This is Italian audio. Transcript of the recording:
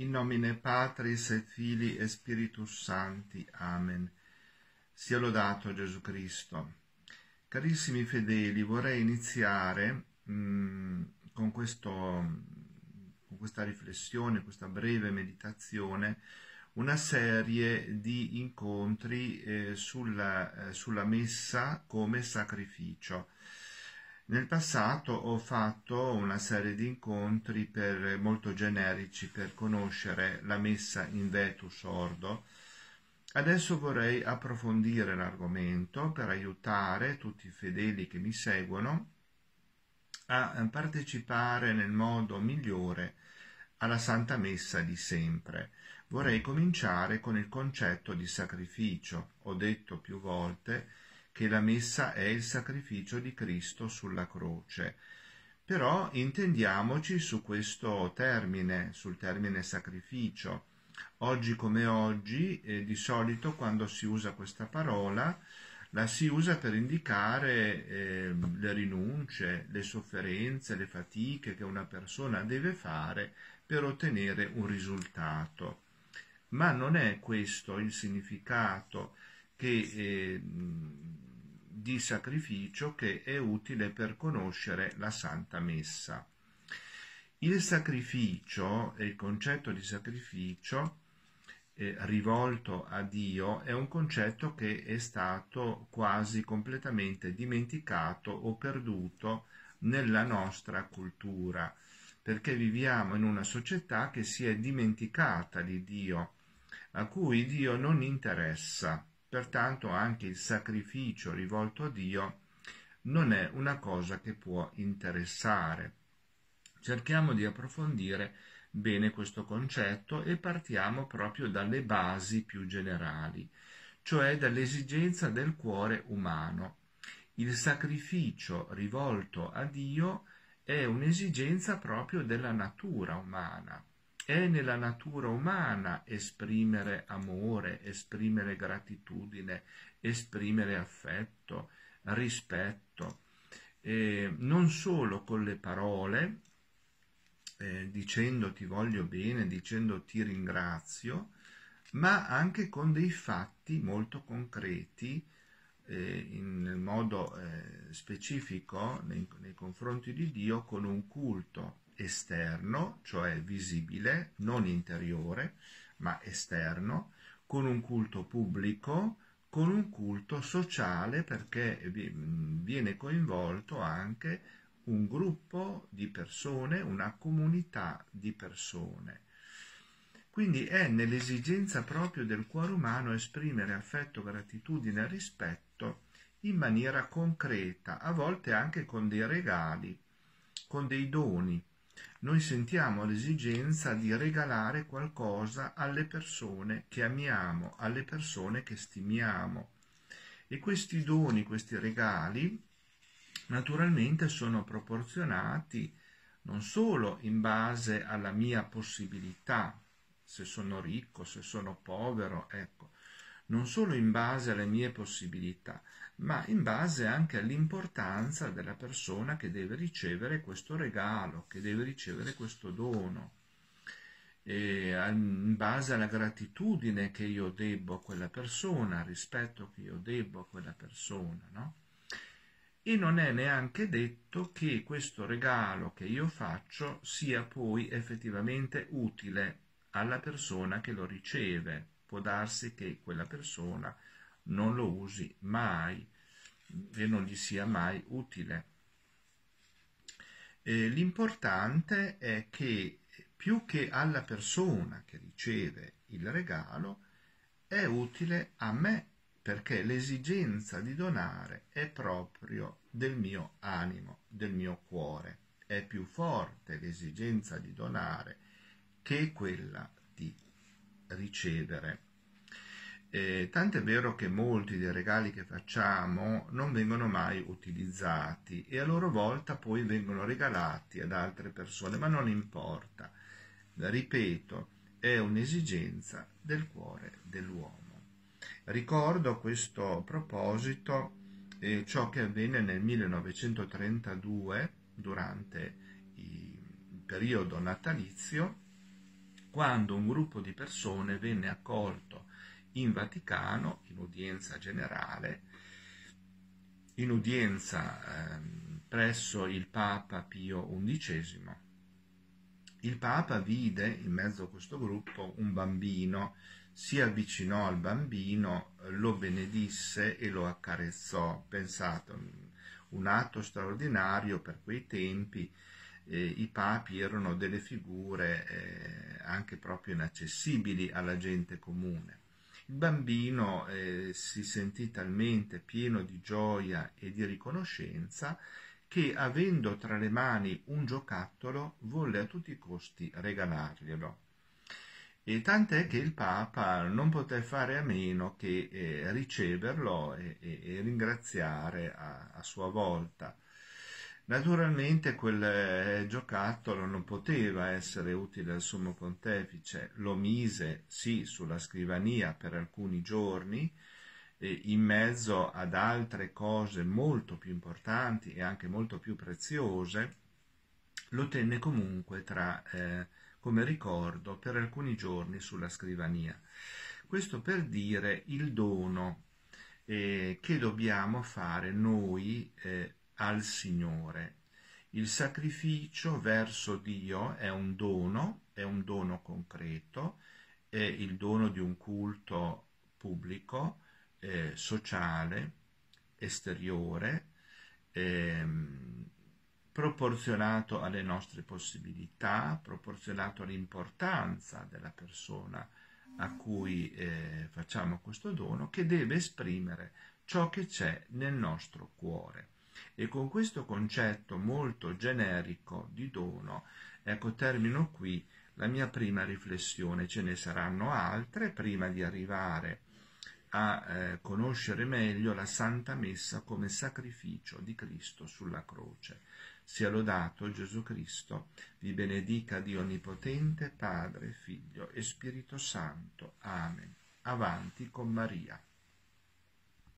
In nomine Patris et Fili e Spiritus Santi. Amen. Sia lodato Gesù Cristo. Carissimi fedeli, vorrei iniziare mh, mm, con, questo, con questa riflessione, questa breve meditazione, una serie di incontri eh, sulla, eh, sulla messa come sacrificio. Nel passato ho fatto una serie di incontri per, molto generici per conoscere la messa in vetus ordo. Adesso vorrei approfondire l'argomento per aiutare tutti i fedeli che mi seguono a partecipare nel modo migliore alla Santa Messa di sempre. Vorrei cominciare con il concetto di sacrificio. Ho detto più volte che la messa è il sacrificio di Cristo sulla croce. Però intendiamoci su questo termine, sul termine sacrificio. Oggi come oggi, eh, di solito quando si usa questa parola, la si usa per indicare eh, le rinunce, le sofferenze, le fatiche che una persona deve fare per ottenere un risultato. Ma non è questo il significato che eh, di sacrificio che è utile per conoscere la Santa Messa. Il sacrificio e il concetto di sacrificio eh, rivolto a Dio è un concetto che è stato quasi completamente dimenticato o perduto nella nostra cultura, perché viviamo in una società che si è dimenticata di Dio, a cui Dio non interessa Pertanto anche il sacrificio rivolto a Dio non è una cosa che può interessare. Cerchiamo di approfondire bene questo concetto e partiamo proprio dalle basi più generali, cioè dall'esigenza del cuore umano. Il sacrificio rivolto a Dio è un'esigenza proprio della natura umana. È nella natura umana esprimere amore, esprimere gratitudine, esprimere affetto, rispetto, eh, non solo con le parole, eh, dicendo ti voglio bene, dicendo ti ringrazio, ma anche con dei fatti molto concreti, eh, in, nel modo eh, specifico nei, nei confronti di Dio, con un culto esterno, cioè visibile, non interiore, ma esterno, con un culto pubblico, con un culto sociale perché viene coinvolto anche un gruppo di persone, una comunità di persone. Quindi è nell'esigenza proprio del cuore umano esprimere affetto, gratitudine e rispetto in maniera concreta, a volte anche con dei regali, con dei doni, noi sentiamo l'esigenza di regalare qualcosa alle persone che amiamo, alle persone che stimiamo. E questi doni, questi regali, naturalmente sono proporzionati non solo in base alla mia possibilità, se sono ricco, se sono povero, ecco, non solo in base alle mie possibilità, ma in base anche all'importanza della persona che deve ricevere questo regalo, che deve ricevere questo dono, in base alla gratitudine che io debbo a quella persona, al rispetto che io debbo a quella persona, no? E non è neanche detto che questo regalo che io faccio sia poi effettivamente utile alla persona che lo riceve può darsi che quella persona non lo usi mai e non gli sia mai utile. Eh, l'importante è che più che alla persona che riceve il regalo, è utile a me perché l'esigenza di donare è proprio del mio animo, del mio cuore. È più forte l'esigenza di donare che quella di ricevere. Eh, tant'è vero che molti dei regali che facciamo non vengono mai utilizzati e a loro volta poi vengono regalati ad altre persone, ma non importa. Ripeto, è un'esigenza del cuore dell'uomo. Ricordo a questo proposito eh, ciò che avvenne nel 1932 durante il periodo natalizio quando un gruppo di persone venne accolto in Vaticano, in udienza generale, in udienza ehm, presso il Papa Pio XI. Il Papa vide in mezzo a questo gruppo un bambino, si avvicinò al bambino, lo benedisse e lo accarezzò. Pensate, un atto straordinario per quei tempi eh, i papi erano delle figure eh, anche proprio inaccessibili alla gente comune. Il bambino eh, si sentì talmente pieno di gioia e di riconoscenza che avendo tra le mani un giocattolo volle a tutti i costi regalarglielo. E tant'è che il Papa non poté fare a meno che eh, riceverlo e, e, e ringraziare a, a, sua volta Naturalmente quel eh, giocattolo non poteva essere utile al sommo pontefice, lo mise sì sulla scrivania per alcuni giorni, eh, in mezzo ad altre cose molto più importanti e anche molto più preziose, lo tenne comunque tra, eh, come ricordo per alcuni giorni sulla scrivania. Questo per dire il dono eh, che dobbiamo fare noi eh, al Signore. Il sacrificio verso Dio è un dono, è un dono concreto, è il dono di un culto pubblico, eh, sociale, esteriore, ehm, proporzionato alle nostre possibilità, proporzionato all'importanza della persona a cui eh, facciamo questo dono, che deve esprimere ciò che c'è nel nostro cuore. E con questo concetto molto generico di dono, ecco, termino qui la mia prima riflessione. Ce ne saranno altre prima di arrivare a eh, conoscere meglio la Santa Messa come sacrificio di Cristo sulla croce. Sia lodato Gesù Cristo, vi benedica Dio Onnipotente, Padre, Figlio e Spirito Santo. Amen. Avanti con Maria.